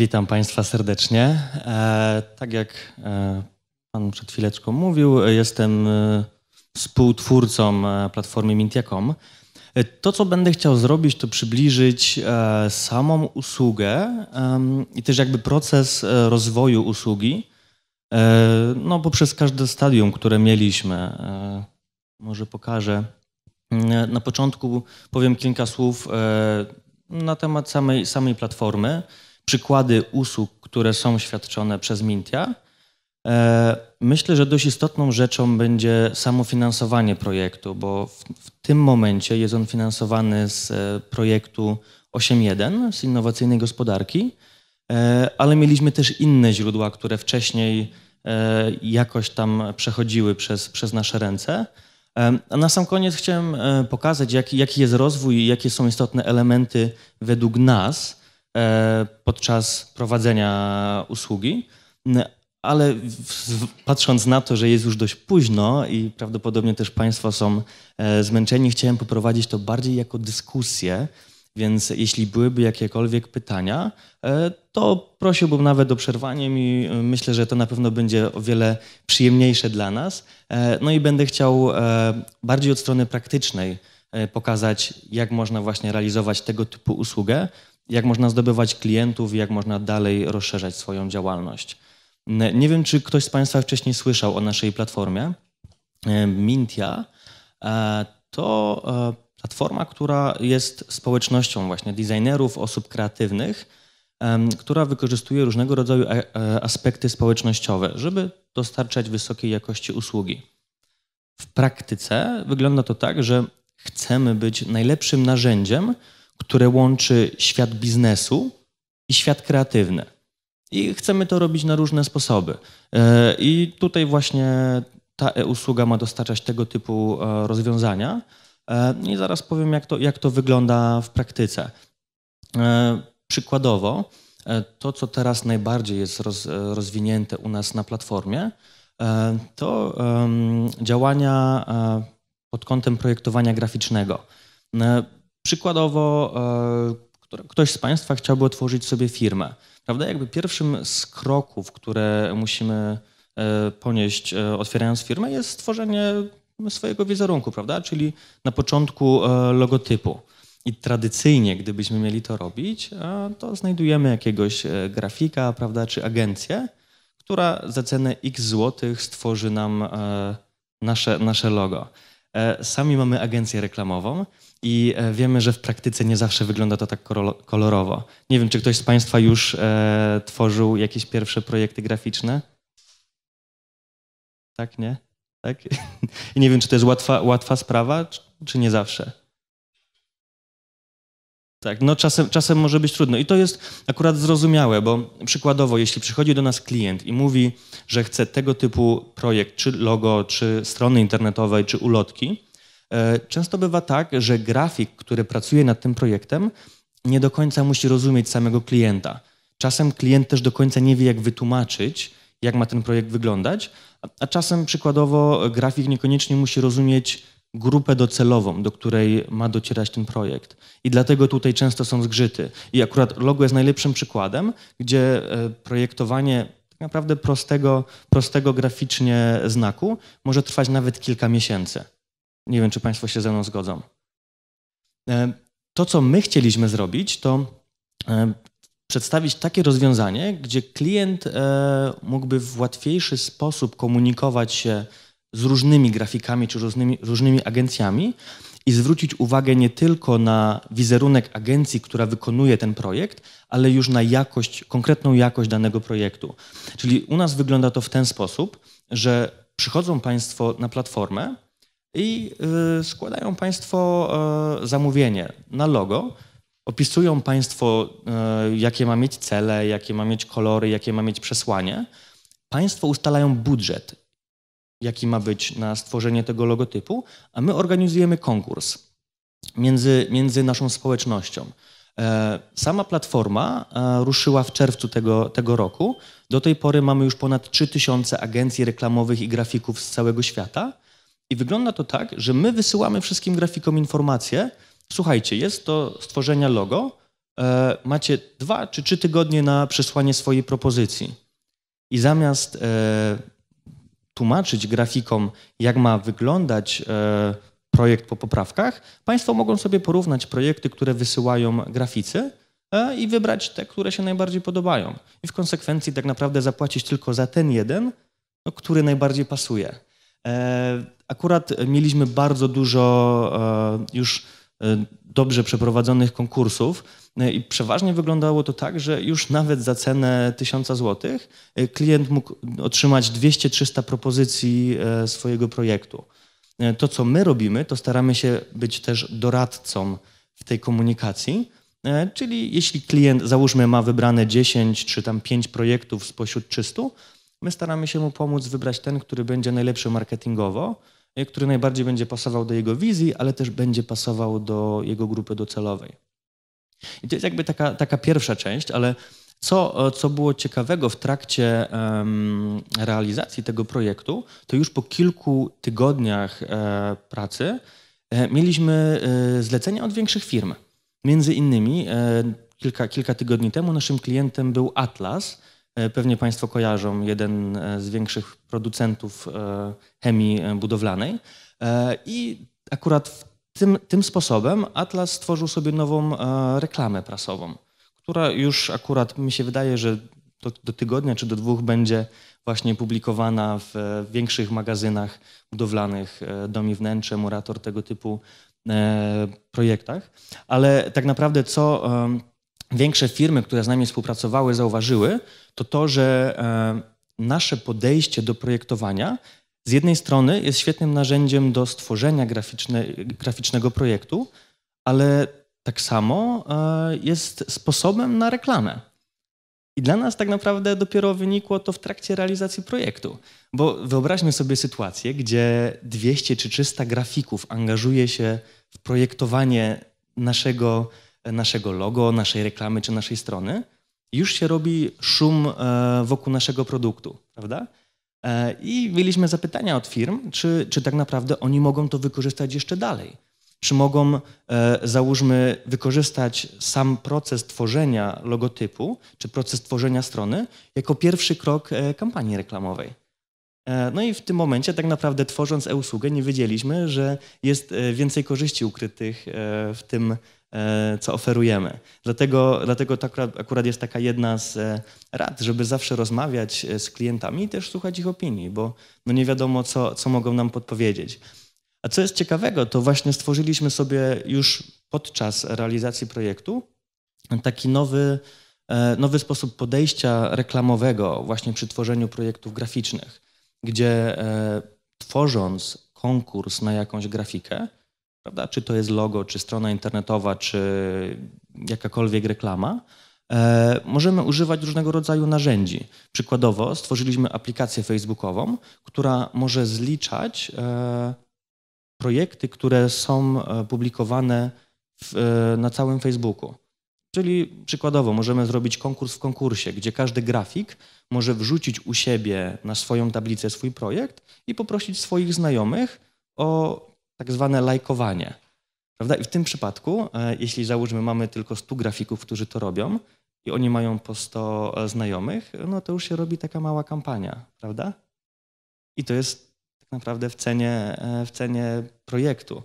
Witam Państwa serdecznie. E, tak jak e, Pan przed chwileczką mówił, jestem e, współtwórcą platformy Mintia.com. To, co będę chciał zrobić, to przybliżyć samą usługę i też jakby proces rozwoju usługi no, poprzez każde stadium, które mieliśmy. Może pokażę. Na początku powiem kilka słów na temat samej, samej platformy przykłady usług, które są świadczone przez Mintia. E, myślę, że dość istotną rzeczą będzie samofinansowanie projektu, bo w, w tym momencie jest on finansowany z e, projektu 8.1 z innowacyjnej gospodarki, e, ale mieliśmy też inne źródła, które wcześniej jakoś tam przechodziły przez, przez nasze ręce. A na sam koniec chciałem pokazać, jaki, jaki jest rozwój i jakie są istotne elementy według nas E, podczas prowadzenia usługi, ale patrząc na to, że jest już dość późno i prawdopodobnie też Państwo są e, zmęczeni, chciałem poprowadzić to bardziej jako dyskusję. Więc jeśli byłyby jakiekolwiek pytania, e, to prosiłbym nawet o przerwanie i myślę, że to na pewno będzie o wiele przyjemniejsze dla nas. No i będę chciał bardziej od strony praktycznej pokazać, jak można właśnie realizować tego typu usługę, jak można zdobywać klientów, i jak można dalej rozszerzać swoją działalność. E, nie wiem, czy ktoś z Państwa wcześniej słyszał o naszej platformie. E, Mintia e, to platforma, która jest społecznością właśnie designerów, osób kreatywnych, która wykorzystuje różnego rodzaju aspekty społecznościowe, żeby dostarczać wysokiej jakości usługi. W praktyce wygląda to tak, że chcemy być najlepszym narzędziem, które łączy świat biznesu i świat kreatywny. I chcemy to robić na różne sposoby. E, I tutaj właśnie ta e-usługa ma dostarczać tego typu e, rozwiązania. E, no I zaraz powiem, jak to, jak to wygląda w praktyce. Przykładowo, to, co teraz najbardziej jest roz, rozwinięte u nas na platformie, to działania pod kątem projektowania graficznego. Przykładowo e, ktoś z Państwa chciałby otworzyć sobie firmę. Prawda? Jakby pierwszym z kroków, które musimy e, ponieść e, otwierając firmę jest stworzenie swojego wizerunku, prawda? Czyli na początku logotypu. I tradycyjnie, gdybyśmy mieli to robić, to znajdujemy jakiegoś grafika, prawda, czy agencję, która za cenę x złotych stworzy nam nasze, nasze logo. Sami mamy agencję reklamową, i e, wiemy, że w praktyce nie zawsze wygląda to tak kolorowo. Nie wiem, czy ktoś z Państwa już e, tworzył jakieś pierwsze projekty graficzne? Tak, nie? Tak? I nie wiem, czy to jest łatwa, łatwa sprawa, czy, czy nie zawsze. Tak, no czasem, czasem może być trudno. I to jest akurat zrozumiałe, bo przykładowo, jeśli przychodzi do nas klient i mówi, że chce tego typu projekt, czy logo, czy strony internetowej, czy ulotki, E, często bywa tak, że grafik, który pracuje nad tym projektem, nie do końca musi rozumieć samego klienta. Czasem klient też do końca nie wie, jak wytłumaczyć, jak ma ten projekt wyglądać, a, czasem przykładowo grafik niekoniecznie musi rozumieć grupę docelową, do której ma docierać ten projekt. I dlatego tutaj często są zgrzyty. I akurat logo jest najlepszym przykładem, gdzie e, projektowanie tak naprawdę prostego, prostego graficznie znaku może trwać nawet kilka miesięcy. Nie wiem, czy Państwo się ze mną zgodzą. E, to, co my chcieliśmy zrobić, to e, przedstawić takie rozwiązanie, gdzie klient e, mógłby w łatwiejszy sposób komunikować się z różnymi grafikami czy różnymi, różnymi agencjami i zwrócić uwagę nie tylko na wizerunek agencji, która wykonuje ten projekt, ale już na jakość, konkretną jakość danego projektu. Czyli u nas wygląda to w ten sposób, że przychodzą Państwo na platformę, i y, składają Państwo y, zamówienie na logo. Opisują Państwo, y, jakie ma mieć cele, jakie ma mieć kolory, jakie ma mieć przesłanie. Państwo ustalają budżet, jaki ma być na stworzenie tego logotypu, a my organizujemy konkurs między, między naszą społecznością. E, sama platforma e, ruszyła w czerwcu tego, tego roku. Do tej pory mamy już ponad 3000 agencji reklamowych i grafików z całego świata. I wygląda to tak, że my wysyłamy wszystkim grafikom informację, słuchajcie, jest to stworzenia logo, e, macie dwa czy trzy tygodnie na przesłanie swojej propozycji. I zamiast e, tłumaczyć grafikom, jak ma wyglądać e, projekt po poprawkach, Państwo mogą sobie porównać projekty, które wysyłają graficy e, i wybrać te, które się najbardziej podobają. I w konsekwencji tak naprawdę zapłacić tylko za ten jeden, no, który najbardziej pasuje. E, akurat mieliśmy bardzo dużo e, już e, dobrze przeprowadzonych konkursów i przeważnie wyglądało to tak, że już nawet za cenę 1000 zł klient mógł otrzymać 200-300 propozycji swojego projektu. To, co my robimy, to staramy się być też doradcą w tej komunikacji, czyli jeśli klient, załóżmy, ma wybrane 10 czy tam 5 projektów spośród 300, My staramy się mu pomóc wybrać ten, który będzie najlepszy marketingowo, e, który najbardziej będzie pasował do jego wizji, ale też będzie pasował do jego grupy docelowej. I to jest jakby taka, taka pierwsza część, ale co, e, co było ciekawego w trakcie um, realizacji tego projektu, to już po kilku tygodniach e, pracy e, mieliśmy e, zlecenia od większych firm. Między innymi e, kilka, kilka tygodni temu naszym klientem był Atlas, E, pewnie Państwo kojarzą jeden e, z większych producentów e, chemii budowlanej. I akurat tym, tym sposobem Atlas stworzył sobie nową reklamę prasową, która już akurat mi się wydaje, że do, do tygodnia czy do dwóch będzie właśnie publikowana w większych magazynach budowlanych, dom i wnętrze, murator, tego typu projektach. Ale tak naprawdę co większe firmy, które z nami współpracowały, zauważyły, to to, że e, nasze podejście do projektowania z jednej strony jest świetnym narzędziem do stworzenia graficzne, graficznego projektu, ale tak samo e, jest sposobem na reklamę. I dla nas tak naprawdę dopiero wynikło to w trakcie realizacji projektu. Bo wyobraźmy sobie sytuację, gdzie 200 czy 300 grafików angażuje się w projektowanie naszego naszego logo, naszej reklamy czy naszej strony, już się robi szum e, wokół naszego produktu, prawda? E, I mieliśmy zapytania od firm, czy, czy tak naprawdę oni mogą to wykorzystać jeszcze dalej. Czy mogą, e, załóżmy, wykorzystać sam proces tworzenia logotypu, czy proces tworzenia strony jako pierwszy krok kampanii reklamowej. E, no i w tym momencie tak naprawdę tworząc e-usługę nie wiedzieliśmy, że jest e, więcej korzyści ukrytych e, w tym, co oferujemy. Dlatego, dlatego to akurat, akurat jest taka jedna z rad, żeby zawsze rozmawiać z klientami i też słuchać ich opinii, bo no nie wiadomo, co, co mogą nam podpowiedzieć. A co jest ciekawego, to właśnie stworzyliśmy sobie już podczas realizacji projektu taki nowy, nowy sposób podejścia reklamowego właśnie przy tworzeniu projektów graficznych gdzie e, tworząc konkurs na jakąś grafikę, prawda, czy to jest logo, czy strona internetowa, czy jakakolwiek reklama, e, możemy używać różnego rodzaju narzędzi. Przykładowo stworzyliśmy aplikację facebookową, która może zliczać e, projekty, które są e, publikowane w, e, na całym Facebooku. Czyli przykładowo możemy zrobić konkurs w konkursie, gdzie każdy grafik może wrzucić u siebie na swoją tablicę swój projekt i poprosić swoich znajomych o tak zwane lajkowanie. Prawda? I w tym przypadku, e, jeśli załóżmy, mamy tylko 100 grafików, którzy to robią i oni mają po 100 e, znajomych, no to już się robi taka mała kampania, prawda? I to jest tak naprawdę w cenie, e, w cenie projektu.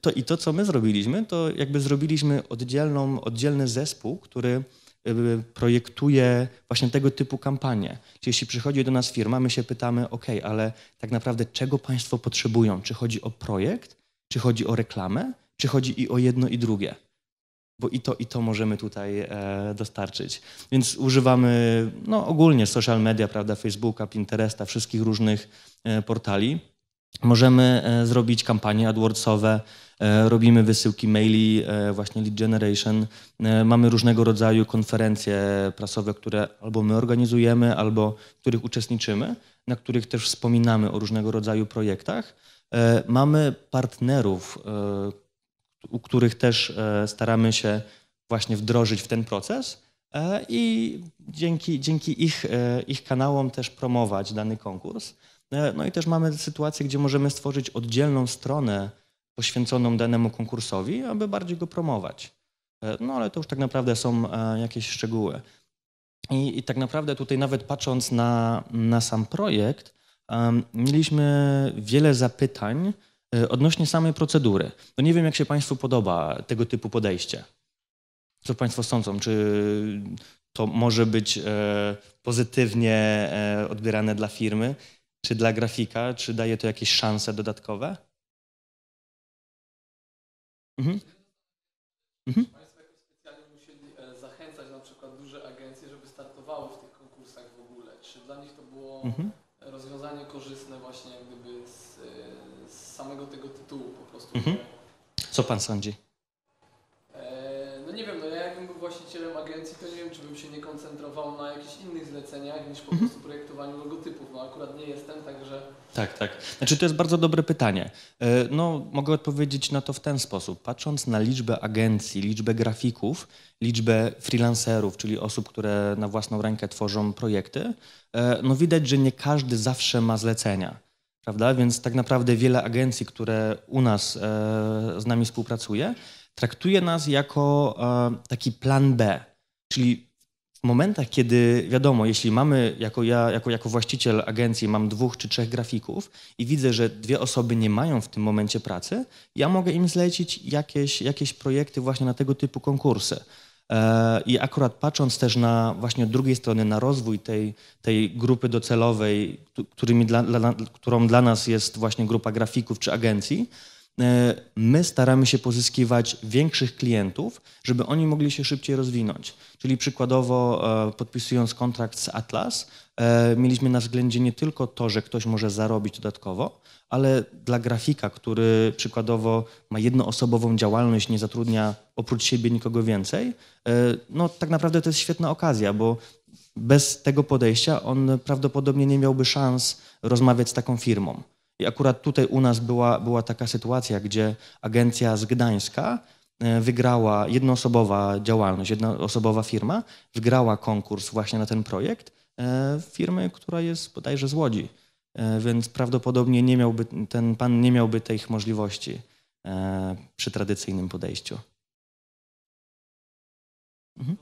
To, I to, co my zrobiliśmy, to jakby zrobiliśmy oddzielną, oddzielny zespół, który Y, projektuje właśnie tego typu kampanie. Czyli jeśli przychodzi do nas firma, my się pytamy, ok, ale tak naprawdę czego Państwo potrzebują? Czy chodzi o projekt, czy chodzi o reklamę, czy chodzi i o jedno i drugie? Bo i to, i to możemy tutaj e, dostarczyć. Więc używamy no, ogólnie social media, prawda, Facebooka, Pinteresta, wszystkich różnych e, portali. Możemy e, zrobić kampanie AdWordsowe, E, robimy wysyłki maili, e, właśnie lead generation, e, mamy różnego rodzaju konferencje prasowe, które albo my organizujemy, albo w których uczestniczymy, na których też wspominamy o różnego rodzaju projektach. Mamy partnerów, u których też staramy się właśnie wdrożyć w ten proces i dzięki, dzięki ich, ich kanałom też promować dany konkurs. No i też mamy sytuację, gdzie możemy stworzyć oddzielną stronę poświęconą danemu konkursowi, aby bardziej go promować. E, no ale to już tak naprawdę są e, jakieś szczegóły. I, i tak naprawdę tutaj nawet patrząc na, na sam projekt, mieliśmy wiele zapytań e, odnośnie samej procedury. No nie wiem, jak się Państwu podoba tego typu podejście. Co Państwo sądzą? Czy to może być pozytywnie odbierane dla firmy, czy dla grafika? Czy daje to jakieś szanse dodatkowe? Mhm. Mhm. Czy mhm. Państwo jakoś specjalnie musieli zachęcać na przykład duże agencje, żeby startowały w tych konkursach w ogóle? Czy dla nich to było rozwiązanie korzystne właśnie jak e, z, samego tego tytułu po prostu? Mhm. Co pan sądzi? na jakichś innych zleceniach niż po mhm. prostu projektowaniu logotypów. No akurat nie jestem, także... Tak, tak. Znaczy to jest bardzo dobre pytanie. E, no mogę odpowiedzieć na to w ten sposób. Patrząc na liczbę agencji, liczbę grafików, liczbę freelancerów, czyli osób, które na własną rękę tworzą projekty, e, no widać, że nie każdy zawsze ma zlecenia prawda? Więc tak naprawdę wiele agencji, które u nas e, z nami współpracuje, traktuje nas jako e, taki plan B, czyli w momentach, kiedy wiadomo, jeśli mamy, jako ja, jako, jako właściciel agencji, mam dwóch czy trzech grafików i widzę, że dwie osoby nie mają w tym momencie pracy, ja mogę im zlecić jakieś, jakieś projekty właśnie na tego typu konkursy. E, I akurat patrząc też na właśnie od drugiej strony na rozwój tej, tej grupy docelowej, którymi dla, dla, którą dla nas jest właśnie grupa grafików czy agencji, E, my staramy się pozyskiwać większych klientów, żeby oni mogli się szybciej rozwinąć. Czyli przykładowo e, podpisując kontrakt z Atlas, e, mieliśmy na względzie nie tylko to, że ktoś może zarobić dodatkowo, ale dla grafika, który przykładowo ma jednoosobową działalność, nie zatrudnia oprócz siebie nikogo więcej, no tak naprawdę to jest świetna okazja, bo bez tego podejścia on prawdopodobnie nie miałby szans rozmawiać z taką firmą. I akurat tutaj u nas była, była taka sytuacja, gdzie agencja z Gdańska e, wygrała jednoosobowa działalność, jednoosobowa firma, wygrała konkurs właśnie na ten projekt e, firmy, która jest bodajże z Łodzi. E, więc prawdopodobnie nie miałby, ten pan nie miałby tych możliwości przy tradycyjnym podejściu. Mhm.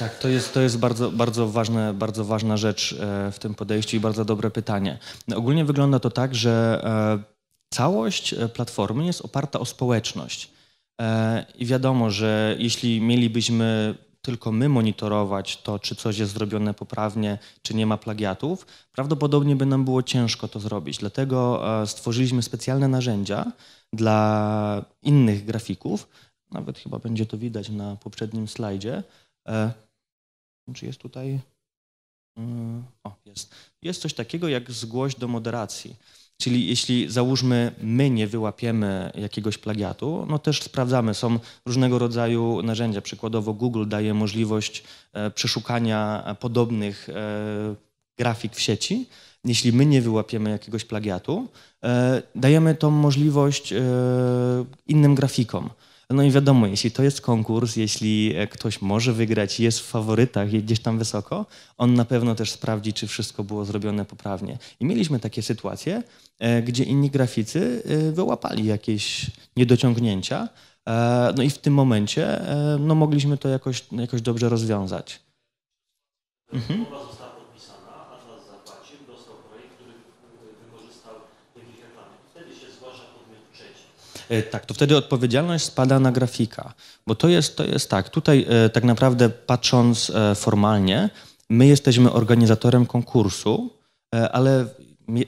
Tak, to jest, to jest bardzo, bardzo, ważne, bardzo ważna rzecz e, w tym podejściu i bardzo dobre pytanie. Ogólnie wygląda to tak, że e, całość e, platformy jest oparta o społeczność. I wiadomo, że jeśli mielibyśmy tylko my monitorować to, czy coś jest zrobione poprawnie, czy nie ma plagiatów, prawdopodobnie by nam było ciężko to zrobić. Dlatego stworzyliśmy specjalne narzędzia dla innych grafików, nawet chyba będzie to widać na poprzednim slajdzie, czy jest tutaj? Mm, o, jest. Jest coś takiego jak zgłoś do moderacji. Czyli jeśli załóżmy, my nie wyłapiemy jakiegoś plagiatu, no też sprawdzamy. Są różnego rodzaju narzędzia. Przykładowo Google daje możliwość e, przeszukania podobnych e, grafik w sieci. Jeśli my nie wyłapiemy jakiegoś plagiatu, e, dajemy tą możliwość innym grafikom. No i wiadomo, jeśli to jest konkurs, jeśli e, ktoś może wygrać, jest w faworytach, jest gdzieś tam wysoko, on na pewno też sprawdzi, czy wszystko było zrobione poprawnie. I mieliśmy takie sytuacje, e, gdzie inni graficy e, wyłapali jakieś niedociągnięcia, no i w tym momencie no, mogliśmy to jakoś, jakoś dobrze rozwiązać. Mhm. E, tak, to wtedy odpowiedzialność spada na grafika, bo to jest, to jest tak, tutaj e, tak naprawdę patrząc e, formalnie, my jesteśmy organizatorem konkursu, ale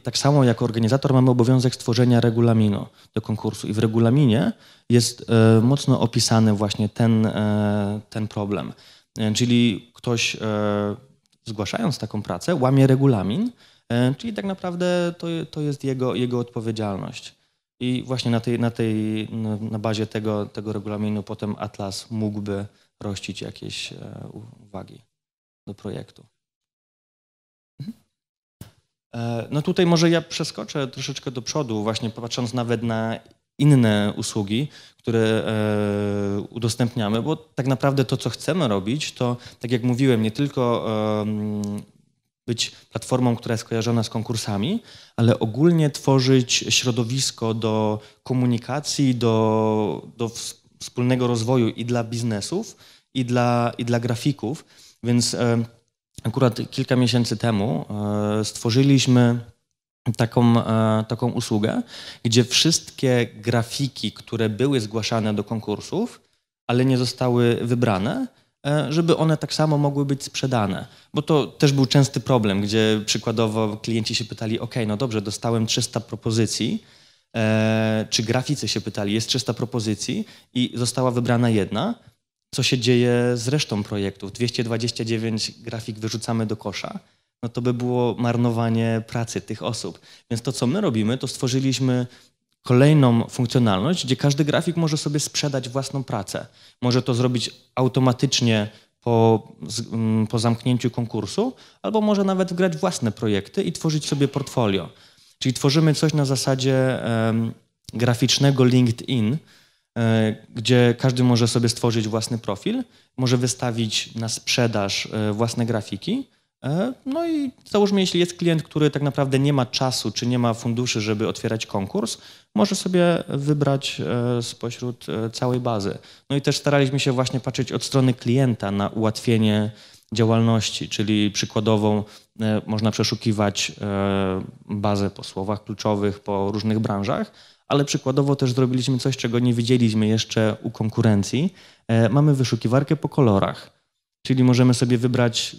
tak samo jako organizator mamy obowiązek stworzenia regulaminu do konkursu i w regulaminie jest mocno opisany właśnie ten, ten problem. Czyli ktoś zgłaszając taką pracę łamie regulamin, czyli tak naprawdę to, to jest jego, jego odpowiedzialność. I właśnie na, tej, na, tej, na bazie tego, tego regulaminu potem Atlas mógłby rościć jakieś e, uwagi do projektu. Mhm. E, no tutaj może ja przeskoczę troszeczkę do przodu, właśnie patrząc nawet na inne usługi, które e, udostępniamy, bo tak naprawdę to, co chcemy robić, to tak jak mówiłem, nie tylko być platformą, która jest kojarzona z konkursami, ale ogólnie tworzyć środowisko do komunikacji, do, do wspólnego rozwoju i dla biznesów, i dla, i dla grafików. Więc e, akurat kilka miesięcy temu e, stworzyliśmy taką, e, taką usługę, gdzie wszystkie grafiki, które były zgłaszane do konkursów, ale nie zostały wybrane, E, żeby one tak samo mogły być sprzedane. Bo to też był częsty problem, gdzie przykładowo klienci się pytali, ok, no dobrze, dostałem 300 propozycji, e, czy graficy się pytali, jest 300 propozycji i została wybrana jedna, co się dzieje z resztą projektów? 229 grafik wyrzucamy do kosza. No to by było marnowanie pracy tych osób. Więc to, co my robimy, to stworzyliśmy kolejną funkcjonalność, gdzie każdy grafik może sobie sprzedać własną pracę. Może to zrobić automatycznie po, mm, po zamknięciu konkursu, albo może nawet wgrać własne projekty i tworzyć sobie portfolio. Czyli tworzymy coś na zasadzie um, graficznego LinkedIn, e, gdzie każdy może sobie stworzyć własny profil, może wystawić na sprzedaż e, własne grafiki E, no i załóżmy, jeśli jest klient, który tak naprawdę nie ma czasu czy nie ma funduszy, żeby otwierać konkurs, może sobie wybrać e, spośród e, całej bazy. No i też staraliśmy się właśnie patrzeć od strony klienta na ułatwienie działalności, czyli przykładowo można przeszukiwać bazę po słowach kluczowych, po różnych branżach, ale przykładowo też zrobiliśmy coś, czego nie widzieliśmy jeszcze u konkurencji. Mamy wyszukiwarkę po kolorach. Czyli możemy sobie wybrać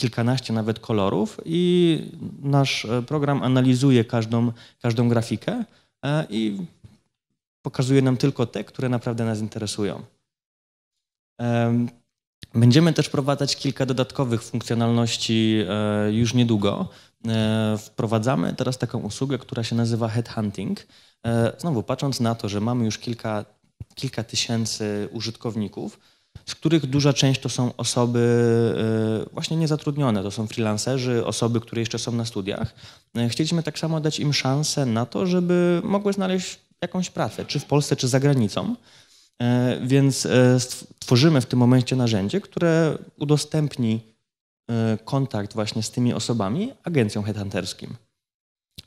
kilkanaście nawet kolorów i nasz e, program analizuje każdą, każdą grafikę e, i pokazuje nam tylko te, które naprawdę nas interesują. Będziemy też wprowadzać kilka dodatkowych funkcjonalności e, już niedługo. Wprowadzamy teraz taką usługę, która się nazywa headhunting. Znowu patrząc na to, że mamy już kilka, kilka tysięcy użytkowników, z których duża część to są osoby e, właśnie niezatrudnione, to są freelancerzy, osoby, które jeszcze są na studiach. E, chcieliśmy tak samo dać im szansę na to, żeby mogły znaleźć jakąś pracę, czy w Polsce, czy za granicą. E, więc tworzymy w tym momencie narzędzie, które udostępni kontakt właśnie z tymi osobami agencjom headhunterskim.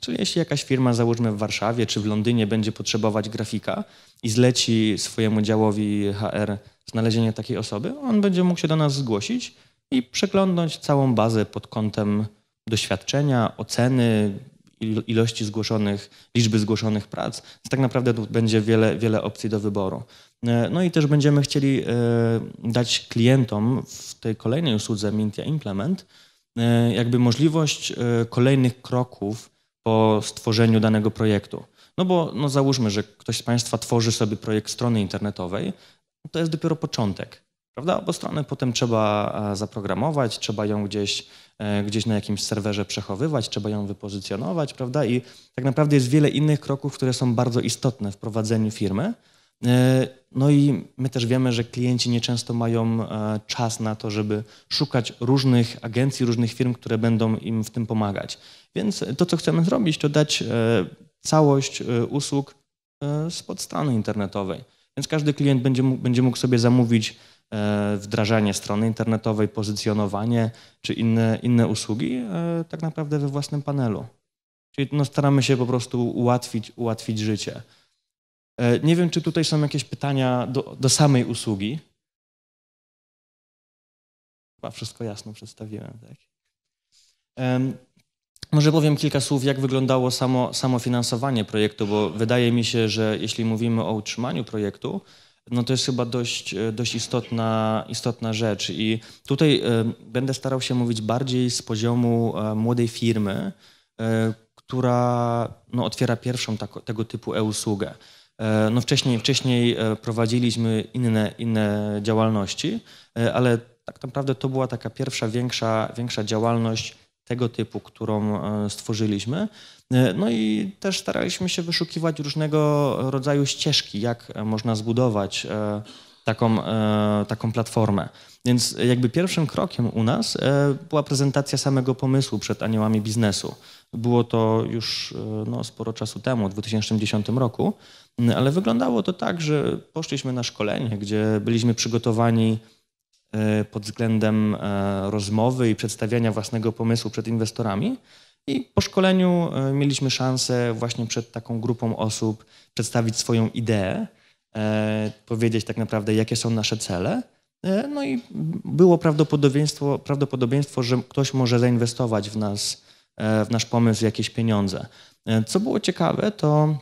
Czyli jeśli jakaś firma, załóżmy w Warszawie czy w Londynie, będzie potrzebować grafika i zleci swojemu działowi HR znalezienie takiej osoby, on będzie mógł się do nas zgłosić i przeglądnąć całą bazę pod kątem doświadczenia, oceny, ilości zgłoszonych, liczby zgłoszonych prac. Więc tak naprawdę tu będzie wiele, wiele opcji do wyboru. E, no i też będziemy chcieli e, dać klientom w tej kolejnej usłudze Mintia Implement e, jakby możliwość kolejnych kroków po stworzeniu danego projektu. No bo no załóżmy, że ktoś z Państwa tworzy sobie projekt strony internetowej, to jest dopiero początek, prawda? Bo stronę potem trzeba e, zaprogramować, trzeba ją gdzieś, e, gdzieś na jakimś serwerze przechowywać, trzeba ją wypozycjonować, prawda? I tak naprawdę jest wiele innych kroków, które są bardzo istotne w prowadzeniu firmy, E, no i my też wiemy, że klienci nieczęsto mają e, czas na to, żeby szukać różnych agencji, różnych firm, które będą im w tym pomagać. Więc to, co chcemy zrobić, to dać e, całość usług spod strony internetowej. Więc każdy klient będzie mógł, będzie mógł sobie zamówić wdrażanie strony internetowej, pozycjonowanie czy inne, inne usługi tak naprawdę we własnym panelu. Czyli no, staramy się po prostu ułatwić, ułatwić życie. E, nie wiem, czy tutaj są jakieś pytania do, do samej usługi. Chyba wszystko jasno przedstawiłem, tak? Może powiem kilka słów, jak wyglądało samo, samo finansowanie projektu, bo wydaje mi się, że jeśli mówimy o utrzymaniu projektu, no to jest chyba dość, e, dość istotna, istotna rzecz. I tutaj e, będę starał się mówić bardziej z poziomu młodej firmy, która no, otwiera pierwszą tego typu e-usługę. E, no wcześniej, wcześniej e, prowadziliśmy inne, inne działalności, e, ale tak naprawdę to była taka pierwsza większa, większa działalność tego typu, którą stworzyliśmy. No i też staraliśmy się wyszukiwać różnego rodzaju ścieżki, jak można zbudować taką, e, taką platformę. Więc jakby pierwszym krokiem u nas e, była prezentacja samego pomysłu przed aniołami biznesu. Było to już e, no, sporo czasu temu, w 2010 roku, ale wyglądało to tak, że poszliśmy na szkolenie, gdzie byliśmy przygotowani pod względem rozmowy i przedstawiania własnego pomysłu przed inwestorami. I po szkoleniu mieliśmy szansę właśnie przed taką grupą osób przedstawić swoją ideę. E, powiedzieć tak naprawdę, jakie są nasze cele. E, no i było prawdopodobieństwo, prawdopodobieństwo, że ktoś może zainwestować w nas, e, w nasz pomysł jakieś pieniądze. Co było ciekawe, to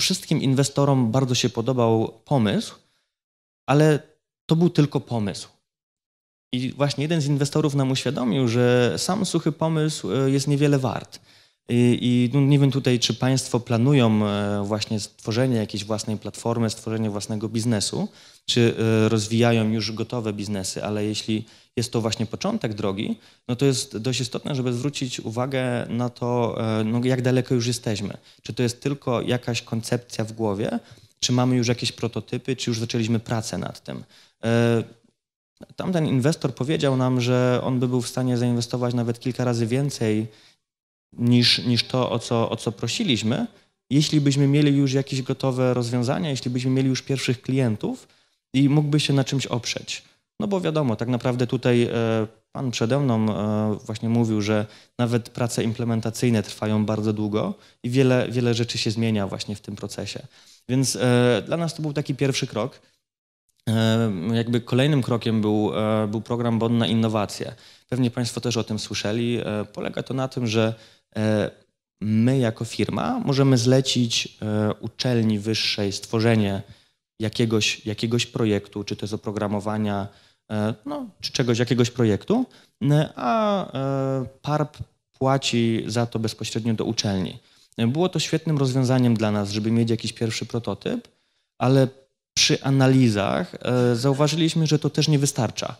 wszystkim inwestorom bardzo się podobał pomysł, ale to był tylko pomysł. I właśnie jeden z inwestorów nam uświadomił, że sam suchy pomysł jest niewiele wart i, i no nie wiem tutaj, czy Państwo planują e, właśnie stworzenie jakiejś własnej platformy, stworzenie własnego biznesu, czy e, rozwijają już gotowe biznesy, ale jeśli jest to właśnie początek drogi, no to jest dość istotne, żeby zwrócić uwagę na to, e, no jak daleko już jesteśmy. Czy to jest tylko jakaś koncepcja w głowie, czy mamy już jakieś prototypy, czy już zaczęliśmy pracę nad tym. Tamten inwestor powiedział nam, że on by był w stanie zainwestować nawet kilka razy więcej niż, niż to, o co, o co prosiliśmy. Jeśli byśmy mieli już jakieś gotowe rozwiązania, jeśli byśmy mieli już pierwszych klientów i mógłby się na czymś oprzeć. No bo wiadomo, tak naprawdę tutaj e, pan przede mną e, właśnie mówił, że nawet prace implementacyjne trwają bardzo długo i wiele, wiele rzeczy się zmienia właśnie w tym procesie. Więc e, dla nas to był taki pierwszy krok. Jakby kolejnym krokiem był, był program Bon na innowacje. Pewnie Państwo też o tym słyszeli. Polega to na tym, że E, my jako firma możemy zlecić e, uczelni wyższej stworzenie jakiegoś, jakiegoś projektu, czy to jest oprogramowania, e, no, czy czegoś, jakiegoś projektu, a PARP płaci za to bezpośrednio do uczelni. Było to świetnym rozwiązaniem dla nas, żeby mieć jakiś pierwszy prototyp, ale przy analizach zauważyliśmy, że to też nie wystarcza.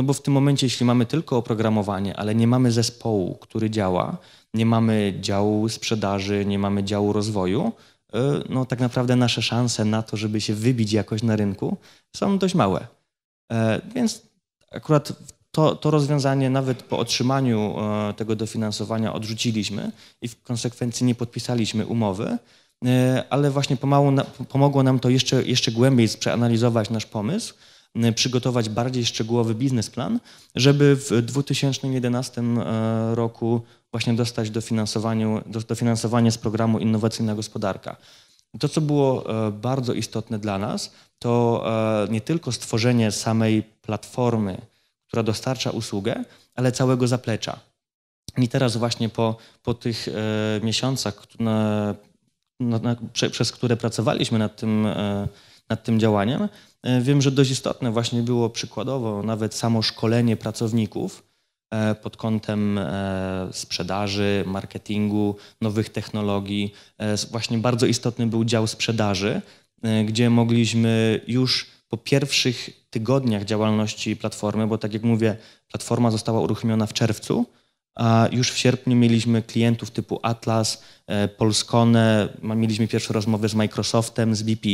No bo w tym momencie, jeśli mamy tylko oprogramowanie, ale nie mamy zespołu, który działa, nie mamy działu sprzedaży, nie mamy działu rozwoju, y, no tak naprawdę nasze szanse na to, żeby się wybić jakoś na rynku, są dość małe. E, więc akurat to, to rozwiązanie nawet po otrzymaniu e, tego dofinansowania odrzuciliśmy i w konsekwencji nie podpisaliśmy umowy, e, ale właśnie pomału, pomogło nam to jeszcze, jeszcze głębiej przeanalizować nasz pomysł Y, przygotować bardziej szczegółowy biznesplan, żeby w 2011 e, roku właśnie dostać dofinansowanie, dofinansowanie z programu Innowacyjna Gospodarka. To, co było e, bardzo istotne dla nas, to e, nie tylko stworzenie samej platformy, która dostarcza usługę, ale całego zaplecza. I teraz właśnie po, po tych miesiącach, na, na, no, na, prze, przez które pracowaliśmy nad tym, nad tym działaniem, E, wiem, że dość istotne właśnie było przykładowo nawet samo szkolenie pracowników e, pod kątem e, sprzedaży, marketingu, nowych technologii. Właśnie bardzo istotny był dział sprzedaży, gdzie mogliśmy już po pierwszych tygodniach działalności platformy, bo tak jak mówię, platforma została uruchomiona w czerwcu, a już w sierpniu mieliśmy klientów typu Atlas, Polskone, mieliśmy pierwsze rozmowy z Microsoftem, z BP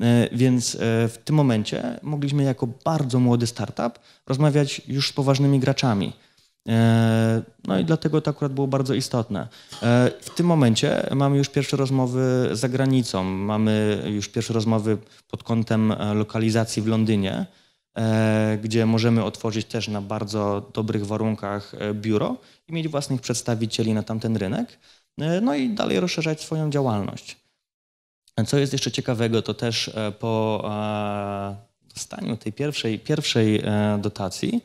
E, więc e, w tym momencie mogliśmy jako bardzo młody startup rozmawiać już z poważnymi graczami. E, no i dlatego to akurat było bardzo istotne. W tym momencie mamy już pierwsze rozmowy za granicą, mamy już pierwsze rozmowy pod kątem lokalizacji w Londynie, gdzie możemy otworzyć też na bardzo dobrych warunkach biuro i mieć własnych przedstawicieli na tamten rynek, no i dalej rozszerzać swoją działalność. Co jest jeszcze ciekawego, to też e, po e, dostaniu tej pierwszej, pierwszej e, dotacji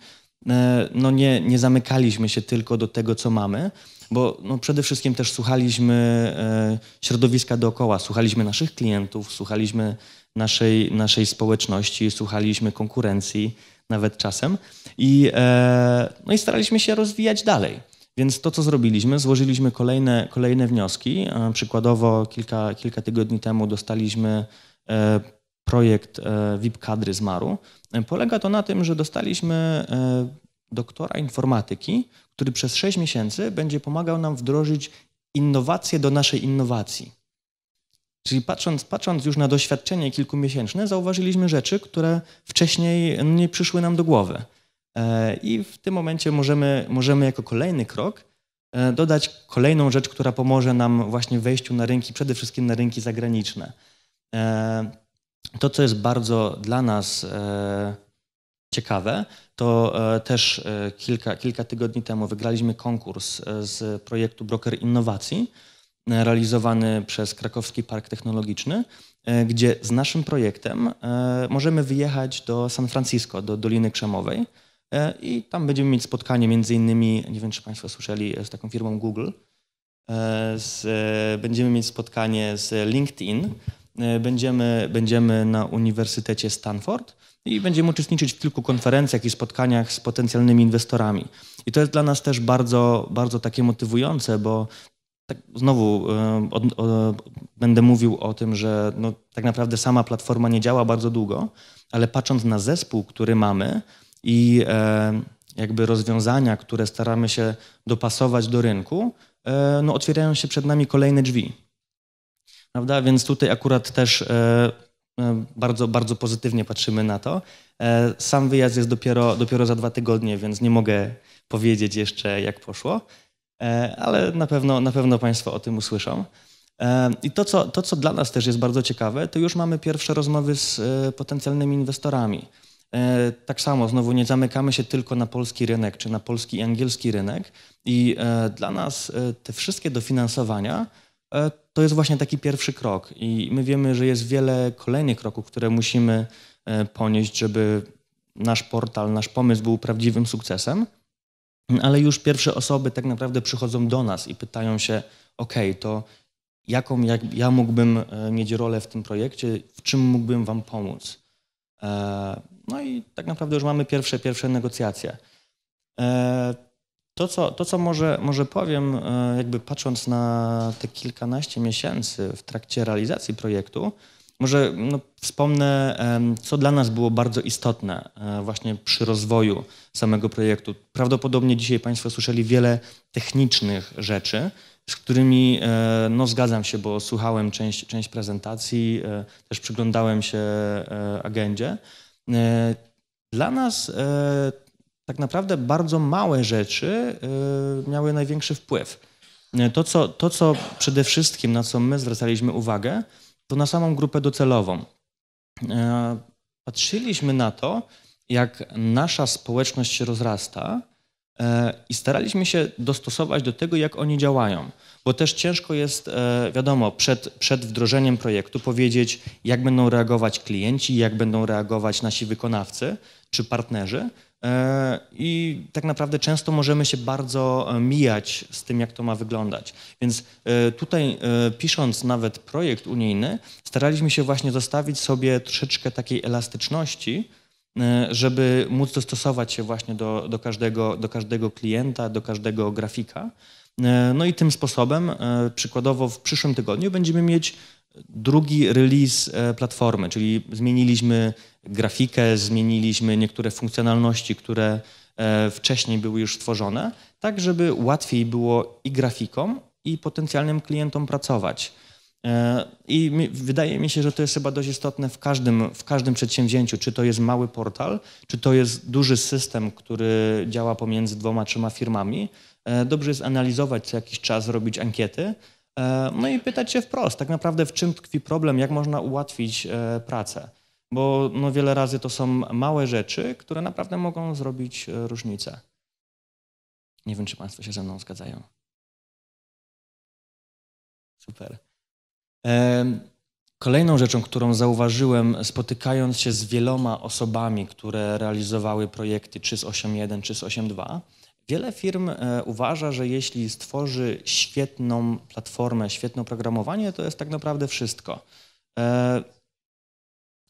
no nie, nie zamykaliśmy się tylko do tego, co mamy, bo no przede wszystkim też słuchaliśmy środowiska dookoła, słuchaliśmy naszych klientów, słuchaliśmy naszej, naszej społeczności, słuchaliśmy konkurencji nawet czasem i, no i staraliśmy się rozwijać dalej. Więc to, co zrobiliśmy, złożyliśmy kolejne, kolejne wnioski. E, przykładowo kilka, kilka tygodni temu dostaliśmy e, projekt e, VIP kadry z Maru. Polega to na tym, że dostaliśmy doktora informatyki, który przez 6 miesięcy będzie pomagał nam wdrożyć innowacje do naszej innowacji. Czyli patrząc, patrząc już na doświadczenie kilkumiesięczne, zauważyliśmy rzeczy, które wcześniej nie przyszły nam do głowy. E, I w tym momencie możemy, możemy jako kolejny krok e, dodać kolejną rzecz, która pomoże nam właśnie wejściu na rynki, przede wszystkim na rynki zagraniczne. E, to, co jest bardzo dla nas ciekawe, to też kilka, kilka tygodni temu wygraliśmy konkurs z projektu Broker Innowacji, realizowany przez Krakowski Park Technologiczny, gdzie z naszym projektem możemy wyjechać do San Francisco, do Doliny Krzemowej E, I tam będziemy mieć spotkanie między innymi, nie wiem czy Państwo słyszeli, e, z taką firmą Google. E, z, będziemy mieć spotkanie z LinkedIn, będziemy, będziemy na Uniwersytecie Stanford i będziemy uczestniczyć w kilku konferencjach i spotkaniach z potencjalnymi inwestorami. I to jest dla nas też bardzo, bardzo takie motywujące, bo tak znowu od, od, będę mówił o tym, że no, tak naprawdę sama platforma nie działa bardzo długo, ale patrząc na zespół, który mamy, i e, jakby rozwiązania, które staramy się dopasować do rynku, e, no otwierają się przed nami kolejne drzwi. Prawda? Więc tutaj akurat też e, bardzo, bardzo pozytywnie patrzymy na to. Sam wyjazd jest dopiero, dopiero za dwa tygodnie, więc nie mogę powiedzieć jeszcze, jak poszło, ale na pewno, na pewno Państwo o tym usłyszą. I to co, to, co dla nas też jest bardzo ciekawe, to już mamy pierwsze rozmowy z potencjalnymi inwestorami. E, tak samo, znowu nie zamykamy się tylko na polski rynek czy na polski i angielski rynek. I e, dla nas e, te wszystkie dofinansowania to jest właśnie taki pierwszy krok. I my wiemy, że jest wiele kolejnych kroków, które musimy ponieść, żeby nasz portal, nasz pomysł był prawdziwym sukcesem. Ale już pierwsze osoby tak naprawdę przychodzą do nas i pytają się: OK, to jaką jak ja mógłbym mieć rolę w tym projekcie, w czym mógłbym Wam pomóc? No i tak naprawdę już mamy pierwsze, pierwsze negocjacje. E, to, co, to, co może, może powiem, e, jakby patrząc na te kilkanaście miesięcy w trakcie realizacji projektu, może no, wspomnę, co dla nas było bardzo istotne e, właśnie przy rozwoju samego projektu. Prawdopodobnie dzisiaj Państwo słyszeli wiele technicznych rzeczy, z którymi no, zgadzam się, bo słuchałem część, część prezentacji, też przyglądałem się agendzie. E, dla nas e, tak naprawdę bardzo małe rzeczy e, miały największy wpływ. To co, to, co przede wszystkim, na co my zwracaliśmy uwagę, to na samą grupę docelową. Patrzyliśmy na to, jak nasza społeczność się rozrasta E, i staraliśmy się dostosować do tego, jak oni działają. Bo też ciężko jest, e, wiadomo, przed, przed wdrożeniem projektu powiedzieć, jak będą reagować klienci, jak będą reagować nasi wykonawcy czy partnerzy. E, I tak naprawdę często możemy się bardzo mijać z tym, jak to ma wyglądać. Więc tutaj, pisząc nawet projekt unijny, staraliśmy się właśnie zostawić sobie troszeczkę takiej elastyczności, E, żeby móc dostosować się właśnie do, do, każdego, do każdego klienta, do każdego grafika. E, no i tym sposobem, e, przykładowo w przyszłym tygodniu będziemy mieć drugi release platformy, czyli zmieniliśmy grafikę, zmieniliśmy niektóre funkcjonalności, które wcześniej były już tworzone, tak żeby łatwiej było i grafikom, i potencjalnym klientom pracować. E, I wydaje mi się, że to jest chyba dość istotne w każdym, w każdym przedsięwzięciu, czy to jest mały portal, czy to jest duży system, który działa pomiędzy dwoma, trzema firmami. E, dobrze jest analizować co jakiś czas, robić ankiety, e, no i pytać się wprost, tak naprawdę w czym tkwi problem, jak można ułatwić pracę. Bo no, wiele razy to są małe rzeczy, które naprawdę mogą zrobić różnicę. Nie wiem, czy Państwo się ze mną zgadzają. Super. Kolejną rzeczą, którą zauważyłem, spotykając się z wieloma osobami, które realizowały projekty czy z 8.1, czy z 8.2, wiele firm e, uważa, że jeśli stworzy świetną platformę, świetne oprogramowanie, to jest tak naprawdę wszystko. E,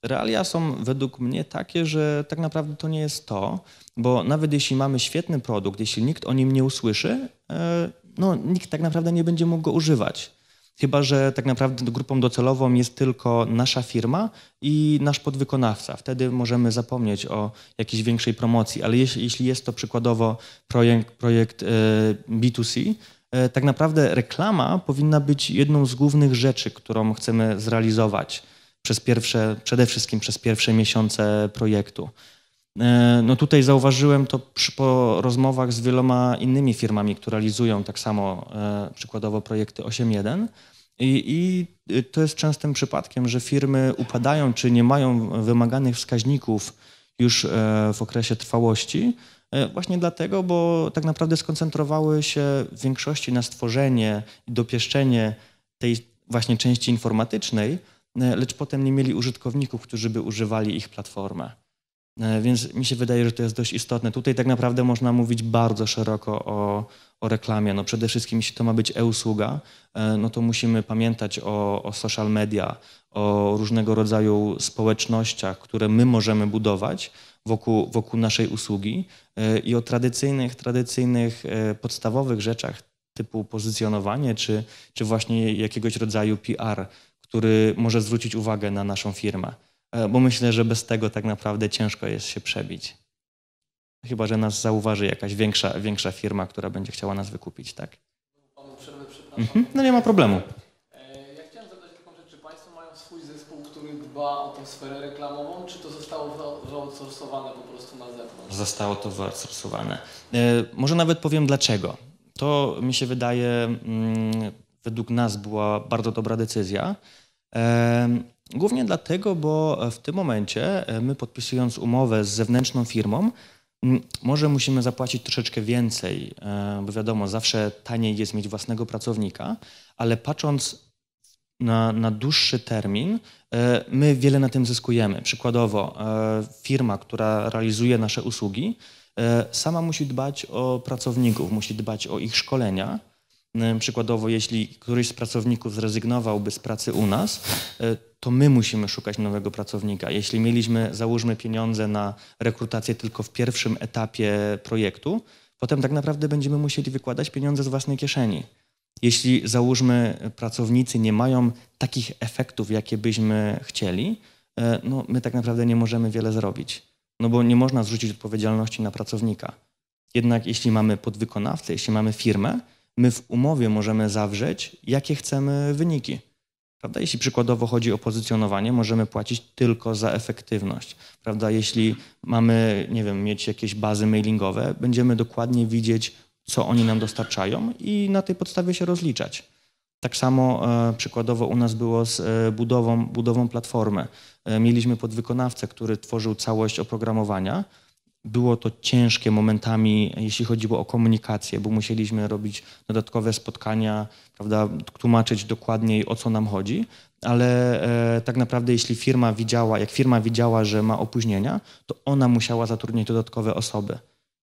realia są według mnie takie, że tak naprawdę to nie jest to, bo nawet jeśli mamy świetny produkt, jeśli nikt o nim nie usłyszy, e, no, nikt tak naprawdę nie będzie mógł go używać. Chyba, że tak naprawdę grupą docelową jest tylko nasza firma i nasz podwykonawca. Wtedy możemy zapomnieć o jakiejś większej promocji, ale jeśli, jeśli jest to przykładowo projekt, projekt B2C, e, tak naprawdę reklama powinna być jedną z głównych rzeczy, którą chcemy zrealizować przez pierwsze, przede wszystkim przez pierwsze miesiące projektu. E, no tutaj zauważyłem to przy, po rozmowach z wieloma innymi firmami, które realizują tak samo e, przykładowo projekty 8.1 i, i e, to jest częstym przypadkiem, że firmy upadają czy nie mają wymaganych wskaźników już w okresie trwałości, Właśnie dlatego, bo tak naprawdę skoncentrowały się w większości na stworzenie i dopieszczenie tej właśnie części informatycznej, lecz potem nie mieli użytkowników, którzy by używali ich platformę. E, więc mi się wydaje, że to jest dość istotne. Tutaj tak naprawdę można mówić bardzo szeroko o, o reklamie. No przede wszystkim, jeśli to ma być e-usługa, e, no to musimy pamiętać o, o social media, o różnego rodzaju społecznościach, które my możemy budować wokół, wokół naszej usługi e, i o tradycyjnych, tradycyjnych, podstawowych rzeczach typu pozycjonowanie czy, czy właśnie jakiegoś rodzaju PR, który może zwrócić uwagę na naszą firmę. E, bo myślę, że bez tego tak naprawdę ciężko jest się przebić. Chyba, że nas zauważy jakaś większa, większa firma, która będzie chciała nas wykupić, tak? Mhm. No nie ma problemu. E, ja chciałem zadać taką rzecz, czy Państwo mają swój zespół, który dba o tę sferę reklamową, czy to zostało wyoutsourcowane po prostu na zewnątrz? Zostało to wyoutsourcowane. E, może nawet powiem dlaczego. To mi się wydaje, mm, według nas była bardzo dobra decyzja. Głównie dlatego, bo w tym momencie e, my podpisując umowę z zewnętrzną firmą, może musimy zapłacić troszeczkę więcej, e, bo wiadomo, zawsze taniej jest mieć własnego pracownika, ale patrząc na, na dłuższy termin, e, my wiele na tym zyskujemy. Przykładowo, firma, która realizuje nasze usługi, sama musi dbać o pracowników, musi dbać o ich szkolenia, E, przykładowo, jeśli któryś z pracowników zrezygnowałby z pracy u nas, e, to my musimy szukać nowego pracownika. Jeśli mieliśmy, załóżmy, pieniądze na rekrutację tylko w pierwszym etapie projektu, potem tak naprawdę będziemy musieli wykładać pieniądze z własnej kieszeni. Jeśli, załóżmy, pracownicy nie mają takich efektów, jakie byśmy chcieli, e, no, my tak naprawdę nie możemy wiele zrobić, no bo nie można zrzucić odpowiedzialności na pracownika. Jednak jeśli mamy podwykonawcę, jeśli mamy firmę, my w umowie możemy zawrzeć, jakie chcemy wyniki. Prawda? Jeśli przykładowo chodzi o pozycjonowanie, możemy płacić tylko za efektywność. Prawda? Jeśli mamy, nie wiem, mieć jakieś bazy mailingowe, będziemy dokładnie widzieć, co oni nam dostarczają i na tej podstawie się rozliczać. Tak samo e, przykładowo u nas było z e, budową, budową platformy. E, mieliśmy podwykonawcę, który tworzył całość oprogramowania było to ciężkie momentami, jeśli chodziło o komunikację, bo musieliśmy robić dodatkowe spotkania, prawda, tłumaczyć dokładniej o co nam chodzi, ale e, tak naprawdę jeśli firma widziała, jak firma widziała, że ma opóźnienia, to ona musiała zatrudnić dodatkowe osoby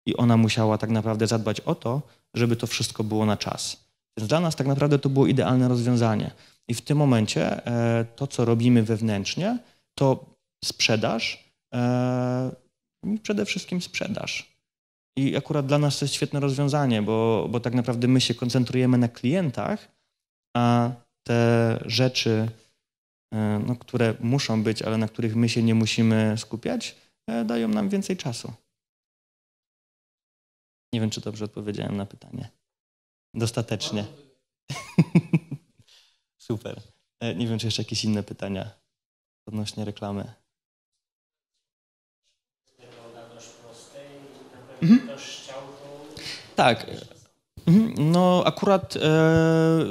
i ona musiała tak naprawdę zadbać o to, żeby to wszystko było na czas. Więc dla nas tak naprawdę to było idealne rozwiązanie. I w tym momencie e, to, co robimy wewnętrznie, to sprzedaż, e, przede wszystkim sprzedaż. I akurat dla nas to jest świetne rozwiązanie, bo, bo tak naprawdę my się koncentrujemy na klientach, a te rzeczy, e, no, które muszą być, ale na których my się nie musimy skupiać, e, dają nam więcej czasu. Nie wiem, czy dobrze odpowiedziałem na pytanie. Dostatecznie. Super. E, nie wiem, czy jeszcze jakieś inne pytania odnośnie reklamy. mhm. ktoś chciał, to... Tak. Mhm. No akurat e,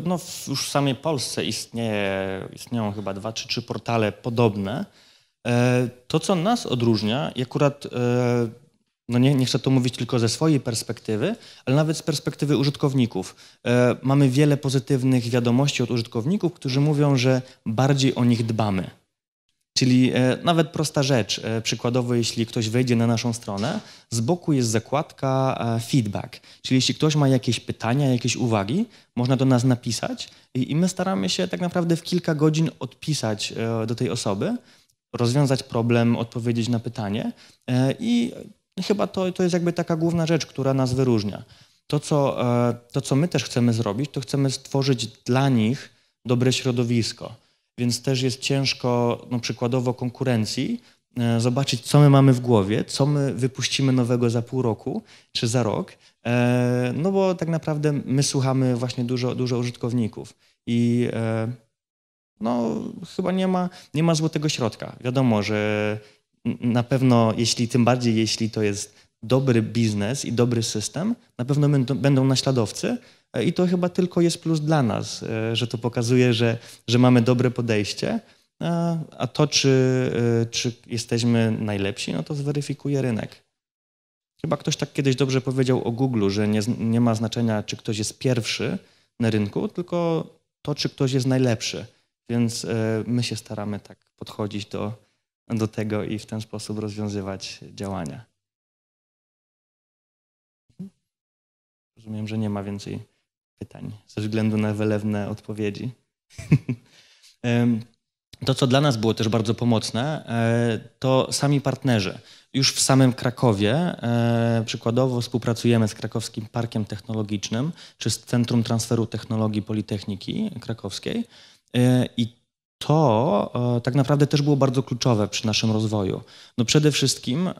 no, w już samej Polsce istnieje, istnieją chyba dwa czy trzy portale podobne. E, to, co nas odróżnia, i akurat e, no nie, nie chcę to mówić tylko ze swojej perspektywy, ale nawet z perspektywy użytkowników. Mamy wiele pozytywnych wiadomości od użytkowników, którzy mówią, że bardziej o nich dbamy. Czyli e, nawet prosta rzecz, e, przykładowo jeśli ktoś wejdzie na naszą stronę, z boku jest zakładka e, feedback, czyli jeśli ktoś ma jakieś pytania, jakieś uwagi, można do nas napisać i my staramy się tak naprawdę w kilka godzin odpisać do tej osoby, rozwiązać problem, odpowiedzieć na pytanie i chyba to, to jest jakby taka główna rzecz, która nas wyróżnia. To co, to, co my też chcemy zrobić, to chcemy stworzyć dla nich dobre środowisko więc też jest ciężko no, przykładowo konkurencji e, zobaczyć, co my mamy w głowie, co my wypuścimy nowego za pół roku czy za rok, e, no bo tak naprawdę my słuchamy właśnie dużo, dużo użytkowników i e, no, chyba nie ma, nie ma złotego środka. Wiadomo, że na pewno, jeśli tym bardziej, jeśli to jest dobry biznes i dobry system, na pewno będą naśladowcy. E, I to chyba tylko jest plus dla nas, e, że to pokazuje, że, że mamy dobre podejście. A to, czy, e, czy jesteśmy najlepsi, no to zweryfikuje rynek. Chyba ktoś tak kiedyś dobrze powiedział o Google, że nie, nie ma znaczenia, czy ktoś jest pierwszy na rynku, tylko to, czy ktoś jest najlepszy. Więc my się staramy tak podchodzić do, do tego i w ten sposób rozwiązywać działania. Rozumiem, że nie ma więcej pytań ze względu na wylewne odpowiedzi. To, co dla nas było też bardzo pomocne, e, to sami partnerzy. Już w samym Krakowie e, przykładowo współpracujemy z Krakowskim Parkiem Technologicznym czy z Centrum Transferu Technologii Politechniki Krakowskiej e, i to e, tak naprawdę też było bardzo kluczowe przy naszym rozwoju. No przede wszystkim e,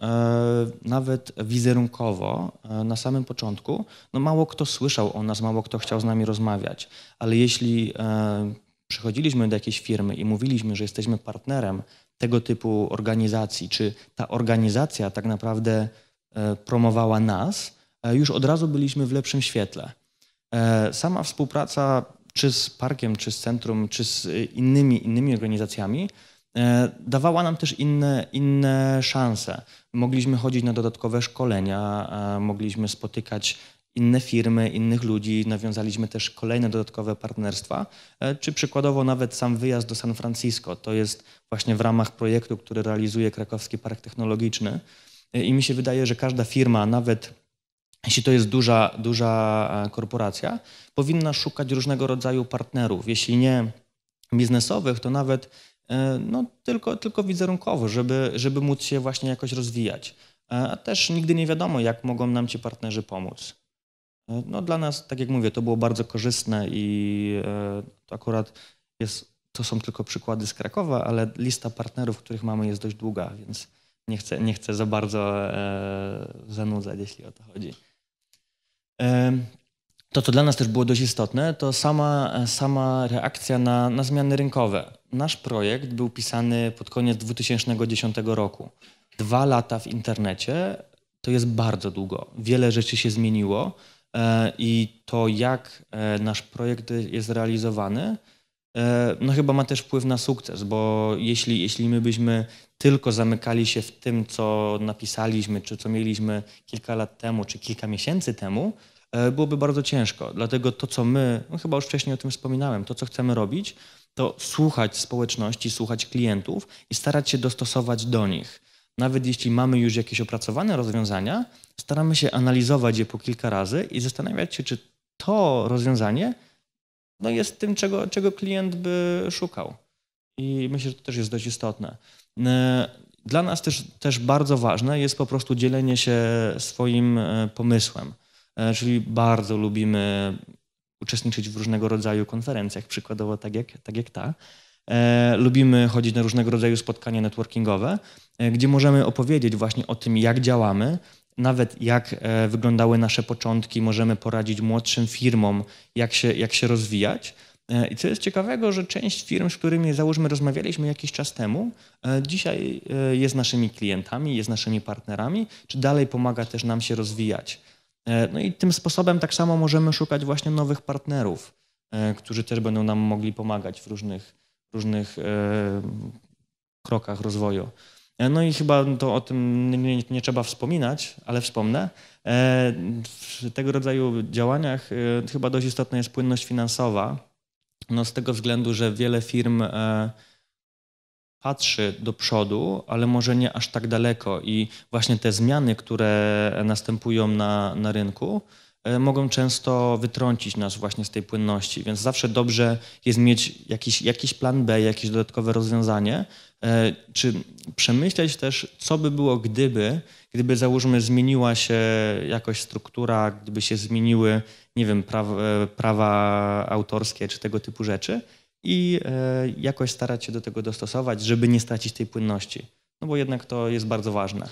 nawet wizerunkowo e, na samym początku no mało kto słyszał o nas, mało kto chciał z nami rozmawiać, ale jeśli przychodziliśmy do jakiejś firmy i mówiliśmy, że jesteśmy partnerem tego typu organizacji, czy ta organizacja tak naprawdę promowała nas, już od razu byliśmy w lepszym świetle. Sama współpraca czy z parkiem, czy z centrum, czy z y, innymi, innymi organizacjami, e, dawała nam też inne, inne szanse. Mogliśmy chodzić na dodatkowe szkolenia, e, mogliśmy spotykać inne firmy, innych ludzi, nawiązaliśmy też kolejne dodatkowe partnerstwa, e, czy przykładowo nawet sam wyjazd do San Francisco. To jest właśnie w ramach projektu, który realizuje Krakowski Park Technologiczny. I mi się wydaje, że każda firma, nawet jeśli to jest duża, duża e, korporacja, powinna szukać różnego rodzaju partnerów. Jeśli nie biznesowych, to nawet e, no, tylko, tylko wizerunkowo, żeby, żeby móc się właśnie jakoś rozwijać. E, a też nigdy nie wiadomo, jak mogą nam ci partnerzy pomóc. No, dla nas, tak jak mówię, to było bardzo korzystne i to akurat jest, to są tylko przykłady z Krakowa, ale lista partnerów, których mamy, jest dość długa, więc nie chcę, nie chcę za bardzo zanudzać, jeśli o to chodzi to, co dla nas też było dość istotne, to sama, sama reakcja na, na zmiany rynkowe. Nasz projekt był pisany pod koniec 2010 roku. Dwa lata w internecie to jest bardzo długo. Wiele rzeczy się zmieniło e, i to, jak e, nasz projekt jest realizowany, E, no chyba ma też wpływ na sukces, bo jeśli, jeśli my byśmy tylko zamykali się w tym, co napisaliśmy, czy co mieliśmy kilka lat temu, czy kilka miesięcy temu, e, byłoby bardzo ciężko. Dlatego to, co my, no chyba już wcześniej o tym wspominałem, to, co chcemy robić, to słuchać społeczności, słuchać klientów i starać się dostosować do nich. Nawet jeśli mamy już jakieś opracowane rozwiązania, staramy się analizować je po kilka razy i zastanawiać się, czy to rozwiązanie no jest tym, czego, czego klient by szukał. I myślę, że to też jest dość istotne. E, dla nas też, też bardzo ważne jest po prostu dzielenie się swoim e, pomysłem. E, czyli bardzo lubimy uczestniczyć w różnego rodzaju konferencjach, przykładowo tak jak, tak jak ta. lubimy chodzić na różnego rodzaju spotkania networkingowe, gdzie możemy opowiedzieć właśnie o tym, jak działamy, nawet jak e, wyglądały nasze początki, możemy poradzić młodszym firmom, jak się, jak się rozwijać. E, I co jest ciekawego, że część firm, z którymi załóżmy rozmawialiśmy jakiś czas temu, e, dzisiaj jest naszymi klientami, jest naszymi partnerami, czy dalej pomaga też nam się rozwijać. No i tym sposobem tak samo możemy szukać właśnie nowych partnerów, którzy też będą nam mogli pomagać w różnych, różnych krokach rozwoju. E, no i chyba to o tym nie, nie trzeba wspominać, ale wspomnę. E, w tego rodzaju działaniach e, chyba dość istotna jest płynność finansowa. No z tego względu, że wiele firm patrzy do przodu, ale może nie aż tak daleko i właśnie te zmiany, które następują na, na rynku, mogą często wytrącić nas właśnie z tej płynności, więc zawsze dobrze jest mieć jakiś, jakiś plan B, jakieś dodatkowe rozwiązanie, E, czy przemyśleć też, co by było, gdyby, gdyby załóżmy zmieniła się jakoś struktura, gdyby się zmieniły, nie wiem, prawa, e, prawa autorskie czy tego typu rzeczy i e, jakoś starać się do tego dostosować, żeby nie stracić tej płynności. No bo jednak to jest bardzo ważne.